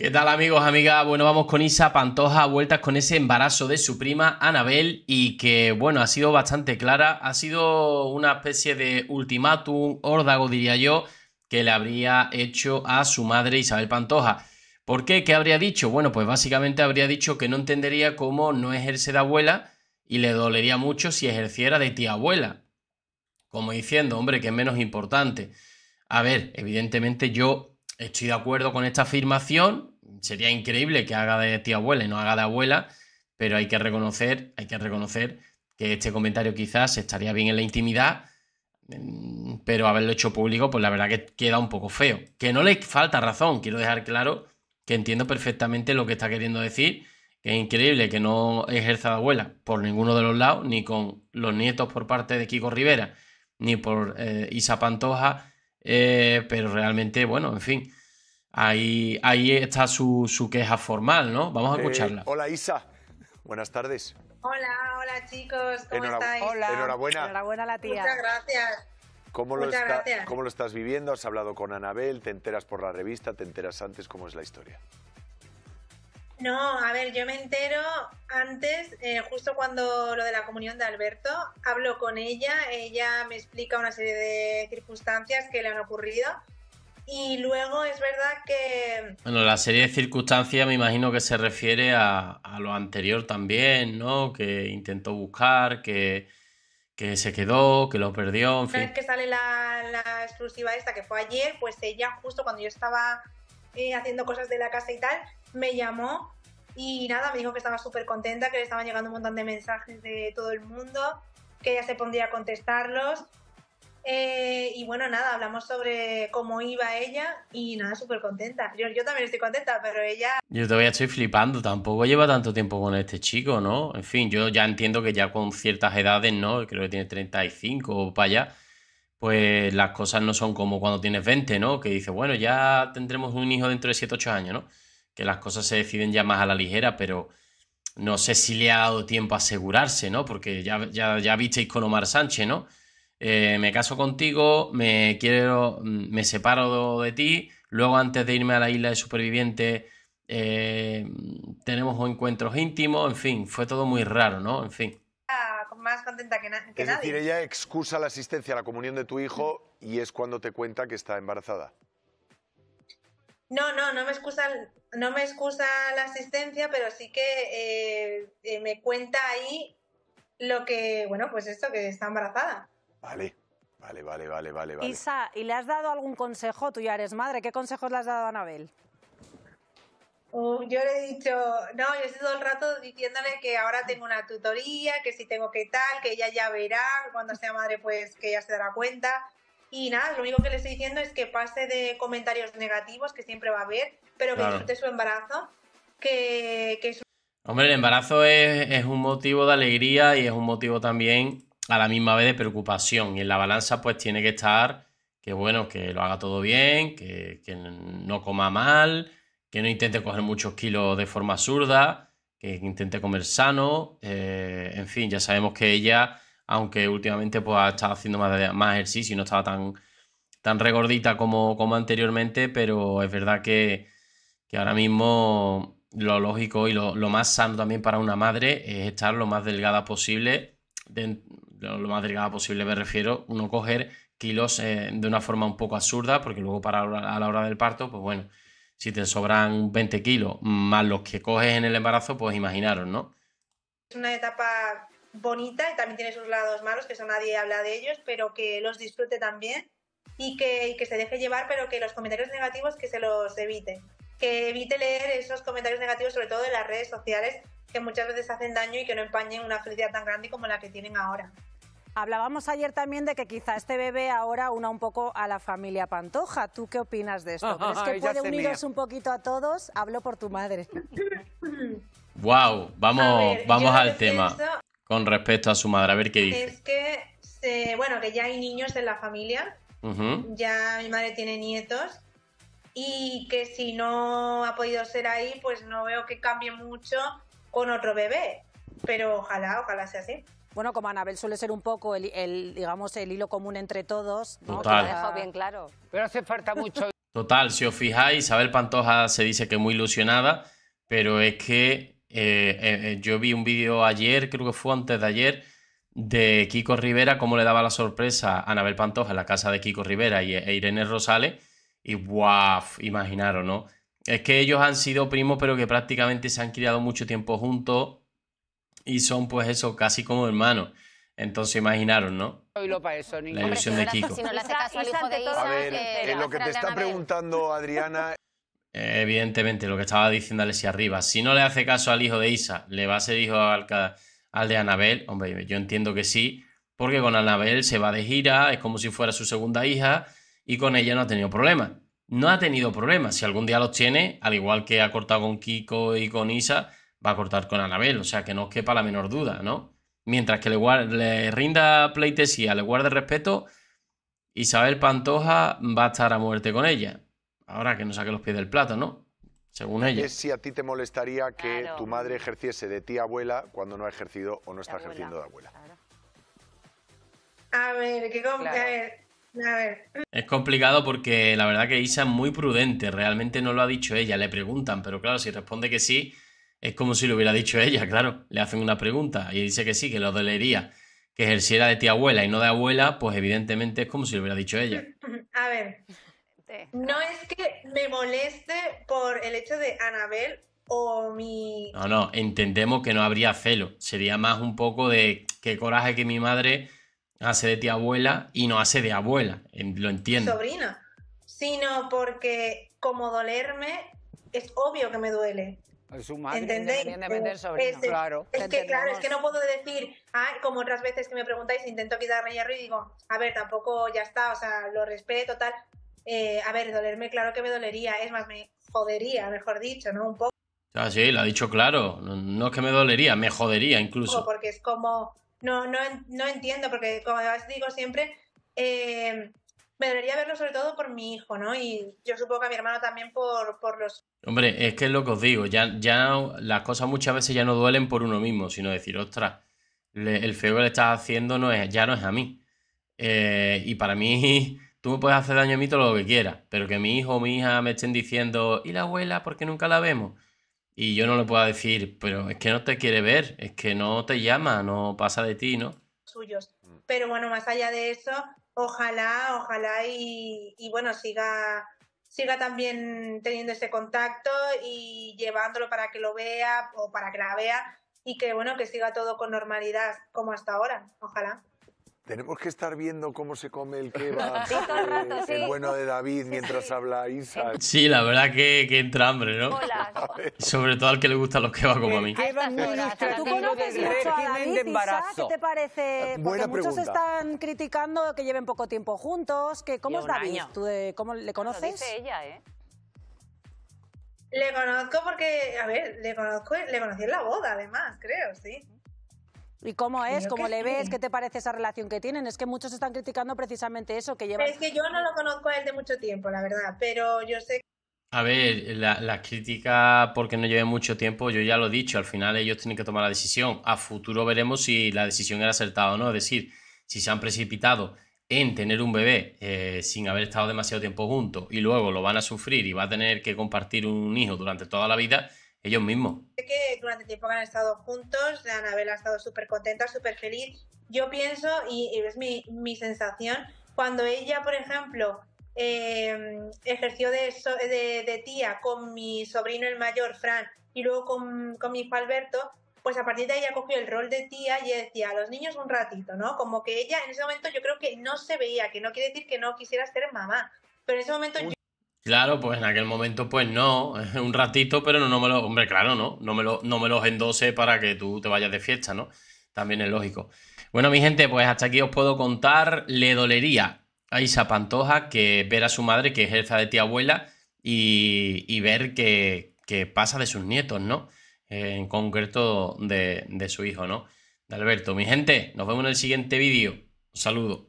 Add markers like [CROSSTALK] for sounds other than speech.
¿Qué tal amigos, amiga. Bueno, vamos con Isa Pantoja, vueltas con ese embarazo de su prima Anabel y que, bueno, ha sido bastante clara, ha sido una especie de ultimátum, órdago diría yo, que le habría hecho a su madre Isabel Pantoja. ¿Por qué? ¿Qué habría dicho? Bueno, pues básicamente habría dicho que no entendería cómo no ejerce de abuela y le dolería mucho si ejerciera de tía abuela. Como diciendo, hombre, que es menos importante. A ver, evidentemente yo Estoy de acuerdo con esta afirmación. Sería increíble que haga de tía abuela y no haga de abuela, pero hay que reconocer, hay que reconocer que este comentario quizás estaría bien en la intimidad, mm, pero haberlo hecho público, pues la verdad que queda un poco feo. Que no le falta razón, quiero dejar claro que entiendo perfectamente lo que está queriendo decir, que es increíble que no ejerza de abuela por ninguno de los lados, ni con los nietos por parte de Kiko Rivera, ni por eh, Isa Pantoja, eh, pero realmente, bueno, en fin, Ahí, ahí está su, queja formal, ¿no? Vamos a eh, escucharla. hola Isa, buenas tardes. Hola, hola chicos, ¿cómo estáis? Hola. Enhorabuena. Enhorabuena a la tía. Muchas gracias. ¿Cómo lo, estás viviendo? ¿Has hablado con Anabel? ¿Te enteras por la revista? ¿Te enteras antes? ¿Cómo es la historia? No, a ver, yo me entero antes, eh, justo cuando lo de la comunión de Alberto, hablo con ella, ella me explica una serie de circunstancias que le han ocurrido y luego es verdad que. Bueno, la serie de circunstancias me imagino que se refiere a, a lo anterior también, ¿no? Que intentó buscar, que, que se quedó, que lo perdió, en Una vez que sale la, exclusiva esta que fue ayer, pues ella, justo cuando yo estaba eh, haciendo cosas de la casa y tal, me llamó y nada, me dijo que estaba súper contenta, que le estaban llegando un montón de mensajes de todo el mundo, que ella se pondría a contestarlos eh, y bueno, nada, hablamos sobre cómo iba ella y nada, súper contenta. Yo, yo, también estoy contenta, pero ella... Yo todavía estoy flipando, tampoco lleva tanto tiempo con este chico, ¿no? En fin, yo ya entiendo que ya con ciertas edades, ¿no? Creo que tiene 35 o para allá, pues las cosas no son como cuando tienes 20, ¿no? Que dices, bueno, ya tendremos un hijo dentro de 7, 8 años, ¿no? Que las cosas se deciden ya más a la ligera, pero no sé si le ha dado tiempo a asegurarse, ¿no? Porque ya, ya, ya visteis con Omar Sánchez, ¿no? Eh, me caso contigo, me quiero, mm, me separo de ti, luego antes de irme a la isla de supervivientes eh, tenemos encuentros íntimos, en fin, fue todo muy raro, ¿no? En fin. Ah, más contenta que, ella excusa la asistencia a la comunión de tu hijo y es cuando te cuenta que está embarazada. No, no, no me excusa, no me excusa la asistencia, pero sí que eh, me cuenta ahí lo que, bueno, pues esto, que está embarazada. Vale. Vale, vale, vale, vale, Isa, ¿y le has dado algún consejo? Tú ya eres madre, ¿qué consejos le has dado a Anabel? Uh, yo le he dicho, no, yo he todo el rato diciéndole que ahora tengo una tutoría, que si tengo que tal, que ella ya verá, cuando sea madre pues que ella se dará cuenta. Y nada, lo único que le estoy diciendo es que pase de comentarios negativos, que siempre va a haber, pero que su embarazo, que, Hombre, el embarazo es, es un motivo de alegría y es un motivo también a la misma vez de preocupación. Y en la balanza pues tiene que estar que bueno, que lo haga todo bien, que, no coma mal, que no intente coger muchos kilos de forma zurda, que intente comer sano. Eh, en fin, ya sabemos que ella, aunque últimamente pues ha estado haciendo más, más ejercicio y no estaba tan, tan regordita como, como anteriormente, pero es verdad que, ahora mismo lo lógico y lo, más sano también para una madre es estar lo más delgada posible, de, lo más delicada posible me refiero, uno coger kilos eh, de una forma un poco absurda, porque luego para a la hora del parto, pues bueno, si te sobran 20 kilos más los que coges en el embarazo, pues imaginaros, ¿no? Es una etapa bonita y también tiene sus lados malos, que eso nadie habla de ellos, pero que los disfrute también y que, se deje llevar, pero que los comentarios negativos que se los evite. Que evite leer esos comentarios negativos, sobre todo en las redes sociales, que muchas veces hacen daño y que no empañen una felicidad tan grande como la que tienen ahora. Hablábamos ayer también de que quizá este bebé ahora una un poco a la familia Pantoja. ¿Tú qué opinas de esto? [LAUGHS] ¿Crees que puede unirnos un poquito a todos? Hablo por tu madre. Wow, vamos, vamos al tema con respecto a su madre, a ver qué dice. Es que, bueno, que ya hay niños en la familia, ya mi madre tiene nietos y que si no ha podido ser ahí, pues no veo que cambie mucho con otro bebé, pero ojalá, ojalá sea así. Bueno, como Anabel suele ser un poco el, digamos, el hilo común entre todos, lo ha dejado bien claro. Pero hace falta mucho. [LAUGHS] Total, si os fijáis, Isabel Pantoja se dice que muy ilusionada, pero es que eh, eh, eh, yo vi un vídeo ayer, creo que fue antes de ayer, de Kiko Rivera, cómo le daba la sorpresa a Anabel Pantoja en la casa de Kiko Rivera y e Irene Rosales. Y guau, imaginaros, ¿no? Es que ellos han sido primos, pero que prácticamente se han criado mucho tiempo juntos y son pues eso, casi como hermanos. Entonces imaginaron, ¿no? la ilusión de Kiko. A ver, lo que te está preguntando Adriana... [LAUGHS] evidentemente, lo que estaba diciendo Alessia arriba. Si no le hace caso al hijo de Isa, ¿le va a ser hijo al, de Anabel? Hombre, yo entiendo que sí, porque con Anabel se va de gira, es como si fuera su segunda hija, y con ella no ha tenido problema... No ha tenido problemas. Si algún día los tiene, al igual que ha cortado con Kiko y con Isa, va a cortar con Anabel, o sea, que no os quepa la menor duda, ¿no? Mientras que le, le rinda pleitesía, le guarde respeto, Isabel Pantoja va a estar a muerte con ella. Ahora que no saque los pies del plato, ¿no? Según ella. Es si a ti te molestaría que tu madre ejerciese de tía abuela cuando no ha ejercido o no está ejerciendo de abuela. A ver, qué claro. Es complicado porque la verdad que Isa es muy prudente, realmente no lo ha dicho ella, le preguntan, pero claro, si responde que sí, es como si lo hubiera dicho ella, claro. Le hacen una pregunta y dice que sí, que lo dolería que ejerciera de tía abuela y no de abuela, pues evidentemente es como si lo hubiera dicho ella. [LAUGHS] A ver, no es que me moleste por el hecho de Anabel o mi... No, no, entendemos que no habría celo. Sería más un poco de qué coraje que mi madre hace de tía abuela y no hace de abuela. Lo entiendo. Sobrina. Sino porque como dolerme, es obvio que me duele. Pues de Es, pues este, Es que, claro, es que no puedo decir, como otras veces que me preguntáis, intento quitarme hierro y digo, a ver, tampoco ya está, o sea, lo respeto, tal. Eh, a ver, dolerme, claro que me dolería, es más, me jodería, mejor dicho, ¿no? Un poco. Ah, sí, lo ha dicho claro. No, es que me dolería, me jodería incluso. Porque es como, no, no, no entiendo, porque como digo siempre, eh, me debería verlo sobre todo por mi hijo, ¿no? Y yo supongo que a mi hermano también por, por los... Hombre, es que es lo que os digo, ya, ya las cosas muchas veces ya no duelen por uno mismo, sino decir, ostras, el feo que le estás haciendo no es, ya no es a mí. Eh, y para mí, [LAUGHS] tú me puedes hacer daño a mí todo lo que quieras, pero que mi hijo o mi hija me estén diciendo, ¿y la abuela? ¿Por qué nunca la vemos? Y yo no le pueda decir, pero es que no te quiere ver, es que no te llama, no pasa de ti, ¿no? Suyos. Pero bueno, más allá de eso, ojalá, ojalá y, bueno, siga siga también teniendo ese contacto y llevándolo para que lo vea o para que la vea y que bueno que siga todo con normalidad como hasta ahora, ojalá. Tenemos que estar viendo cómo se come el [LAUGHS] kebab, el eh, bueno de David, mientras habla Isa. Sí, la verdad que, que entra hambre, ¿no? Sobre todo al que le gustan los kebabs como a mí. ¿Tú conoces ¿Qué te parece? Porque muchos están criticando que lleven poco tiempo juntos. Que, ¿Cómo es David? ¿Tú ¿Cómo le conoces? Lo dice ella, ¿eh? Le conozco porque, a ver, le conozco, le conocí en la boda, además, creo, sí. ¿Y cómo es? ¿Cómo le ves? ¿Qué te parece esa relación que tienen? Es que muchos están criticando precisamente eso que Es que yo no lo conozco a él de mucho tiempo, la verdad, pero yo sé... A ver, la, la crítica porque no lleve mucho tiempo, yo ya lo he dicho, al final ellos tienen que tomar la decisión. A futuro veremos si la decisión era acertada o no, es decir, si se han precipitado en tener un bebé eh, sin haber estado demasiado tiempo juntos y luego lo van a sufrir y va a tener que compartir un hijo durante toda la vida, ellos mismos. Sé que durante el tiempo que han estado juntos, Anabel ha estado súper contenta, súper feliz. Yo pienso, y, es mi, mi, sensación, cuando ella, por ejemplo, em, ejerció de, de, tía con mi sobrino el mayor, Fran, y luego con, con mi hijo Alberto, pues a partir de ahí ella cogió el rol de tía y decía a los niños un ratito, ¿no? Como que ella en ese momento yo creo que no se veía, que no quiere decir que no quisiera ser mamá, pero en ese momento yo... Claro, pues en aquel momento, pues no, [LAUGHS] un ratito, pero no, no me lo, hombre, claro, no, no me, lo, no me los endose para que tú te vayas de fiesta, ¿no? También es lógico. Bueno, mi gente, pues hasta aquí os puedo contar, le dolería a Isa Pantoja que ver a su madre que ejerza de tía abuela y, ver que, pasa de sus nietos, ¿no? En concreto de, de su hijo, ¿no? De Alberto. Mi gente, nos vemos en el siguiente vídeo. Un saludo.